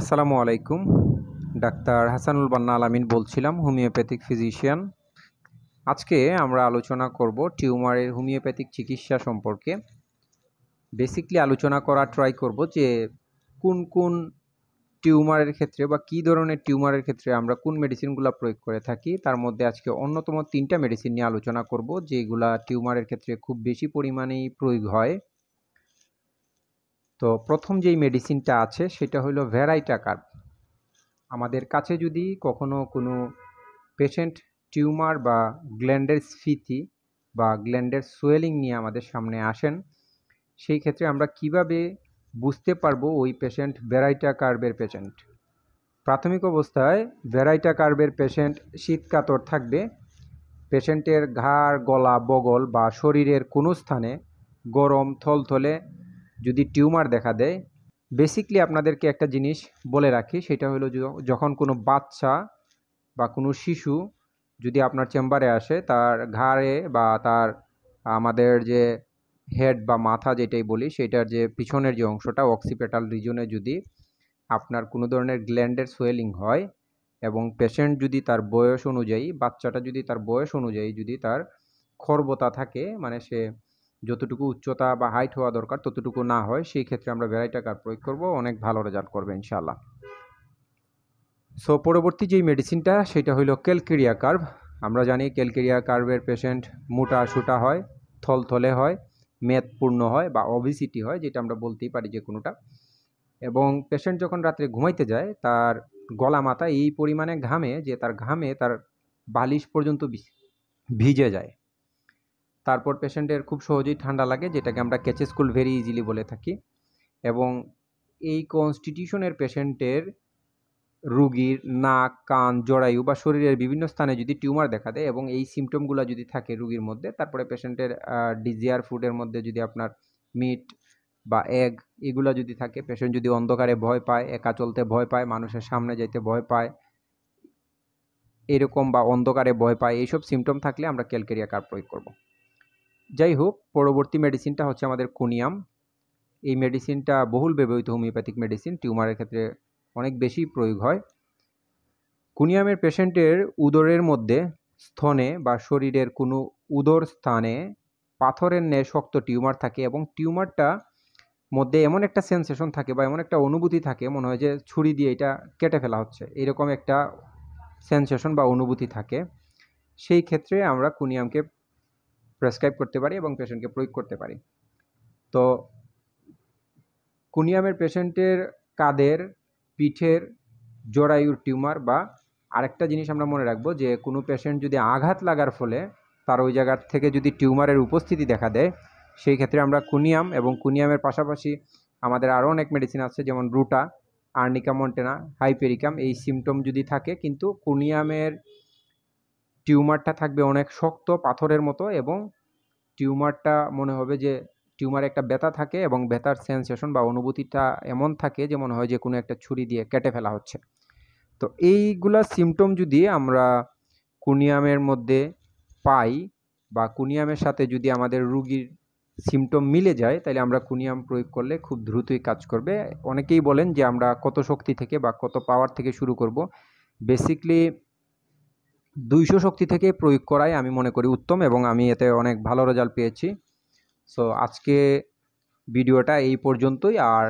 আসসালামু আলাইকুম ডাক্তার হাসানুল বান্না আলামিন বলছিলাম হোমিওপ্যাথিক ফিজিশিয়ান আজকে আমরা আলোচনা করব টিউমারের হোমিওপ্যাথিক চিকিৎসা সম্পর্কে বেসিকলি আলোচনা করা ট্রাই করব যে কোন কোন টিউমারের ক্ষেত্রে বা কী ধরনের টিউমারের ক্ষেত্রে আমরা কোন মেডিসিনগুলো প্রয়োগ করে থাকি তার মধ্যে আজকে অন্যতম তিনটা মেডিসিন নিয়ে আলোচনা করব যেগুলা টিউমারের ক্ষেত্রে খুব বেশি পরিমাণেই প্রয়োগ হয় তো প্রথম যেই মেডিসিনটা আছে সেটা হলো ভ্যারাইটা কার্ব আমাদের কাছে যদি কখনো কোনো পেশেন্ট টিউমার বা গ্ল্যান্ডের স্ফীতি বা গ্ল্যান্ডের সোয়েলিং নিয়ে আমাদের সামনে আসেন সেই ক্ষেত্রে আমরা কিভাবে বুঝতে পারবো ওই পেশেন্ট ভ্যারাইটা কার্বের পেশেন্ট প্রাথমিক অবস্থায় ভ্যারাইটা কার্বের পেশেন্ট শীতকাতর থাকবে পেশেন্টের ঘাড় গলা বগল বা শরীরের কোনো স্থানে গরম থলথলে যদি টিউমার দেখা দেয় বেসিকলি আপনাদেরকে একটা জিনিস বলে রাখি সেটা হলো যখন কোনো বাচ্চা বা কোনো শিশু যদি আপনার চেম্বারে আসে তার ঘাড়ে বা তার আমাদের যে হেড বা মাথা যেটাই বলি সেটার যে পিছনের যে অংশটা অক্সিপেটাল রিজনে যদি আপনার কোনো ধরনের গ্ল্যান্ডের সোয়েলিং হয় এবং পেশেন্ট যদি তার বয়স অনুযায়ী বাচ্চাটা যদি তার বয়স অনুযায়ী যদি তার খর্বতা থাকে মানে সে যতটুকু উচ্চতা বা হাইট হওয়া দরকার ততটুকু না হয় সেই ক্ষেত্রে আমরা ভ্যারাইটি কার প্রয়োগ করব অনেক ভালো রেজাল্ট করবে ইনশাআল্লাহ সো পরবর্তী যেই মেডিসিনটা সেটা হলো ক্যালকেরিয়া কার্ভ আমরা জানি ক্যালকেরিয়া কার্ভের পেশেন্ট মোটা সুটা হয় থলথলে হয় মেদপূর্ণ হয় বা অবিসিটি হয় যেটা আমরা বলতেই পারি যে কোনোটা এবং পেশেন্ট যখন রাত্রে ঘুমাইতে যায় তার গলা মাথা এই পরিমাণে ঘামে যে তার ঘামে তার বালিশ পর্যন্ত ভিজে যায় তারপর পেশেন্টের খুব সহজেই ঠান্ডা লাগে যেটাকে আমরা ক্যাচেস কুল ভেরি ইজিলি বলে থাকি এবং এই কনস্টিটিউশনের পেশেন্টের রুগীর নাক কান জরায়ু বা শরীরের বিভিন্ন স্থানে যদি টিউমার দেখা দেয় এবং এই সিমটমগুলো যদি থাকে রুগীর মধ্যে তারপরে পেশেন্টের ডিজিয়ার ফুডের মধ্যে যদি আপনার মিট বা এগ এগুলো যদি থাকে পেশেন্ট যদি অন্ধকারে ভয় পায় একা চলতে ভয় পায় মানুষের সামনে যেতে ভয় পায় এরকম বা অন্ধকারে ভয় পায় এইসব সিমটম থাকলে আমরা ক্যালকেরিয়া কার প্রয়োগ করব যাই হোক পরবর্তী মেডিসিনটা হচ্ছে আমাদের কোনিয়াম এই মেডিসিনটা বহুল ব্যবহৃত হোমিওপ্যাথিক মেডিসিন টিউমারের ক্ষেত্রে অনেক বেশি প্রয়োগ হয় কুনিয়ামের পেশেন্টের উদরের মধ্যে স্থনে বা শরীরের কোনো উদর স্থানে পাথরের ন্যায় শক্ত টিউমার থাকে এবং টিউমারটা মধ্যে এমন একটা সেন্সেশন থাকে বা এমন একটা অনুভূতি থাকে মনে হয় যে ছুরি দিয়ে এটা কেটে ফেলা হচ্ছে এরকম একটা সেন্সেশন বা অনুভূতি থাকে সেই ক্ষেত্রে আমরা কুনিয়ামকে প্রেসক্রাইব করতে পারি এবং পেশেন্টকে প্রয়োগ করতে পারি তো কুনিয়ামের পেশেন্টের কাদের পিঠের জোড়ায়ুর টিউমার বা আরেকটা জিনিস আমরা মনে রাখবো যে কোনো পেশেন্ট যদি আঘাত লাগার ফলে তার ওই জায়গার থেকে যদি টিউমারের উপস্থিতি দেখা দেয় সেই ক্ষেত্রে আমরা কুনিয়াম এবং কুনিয়ামের পাশাপাশি আমাদের আরও অনেক মেডিসিন আছে যেমন রুটা আর্নিকা মন্টেনা হাইপেরিকাম এই সিমটম যদি থাকে কিন্তু কুনিয়ামের টিউমারটা থাকবে অনেক শক্ত পাথরের মতো এবং টিউমারটা মনে হবে যে টিউমারে একটা ব্যথা থাকে এবং ব্যথার সেন্সেশন বা অনুভূতিটা এমন থাকে যে মনে হয় যে কোনো একটা ছুরি দিয়ে কেটে ফেলা হচ্ছে তো এইগুলা সিমটম যদি আমরা কুনিয়ামের মধ্যে পাই বা কুনিয়ামের সাথে যদি আমাদের রুগীর সিমটম মিলে যায় তাহলে আমরা কুনিয়াম প্রয়োগ করলে খুব দ্রুতই কাজ করবে অনেকেই বলেন যে আমরা কত শক্তি থেকে বা কত পাওয়ার থেকে শুরু করব বেসিকলি দুইশো শক্তি থেকে প্রয়োগ করাই আমি মনে করি উত্তম এবং আমি এতে অনেক ভালো রেজাল্ট পেয়েছি সো আজকে ভিডিওটা এই পর্যন্তই আর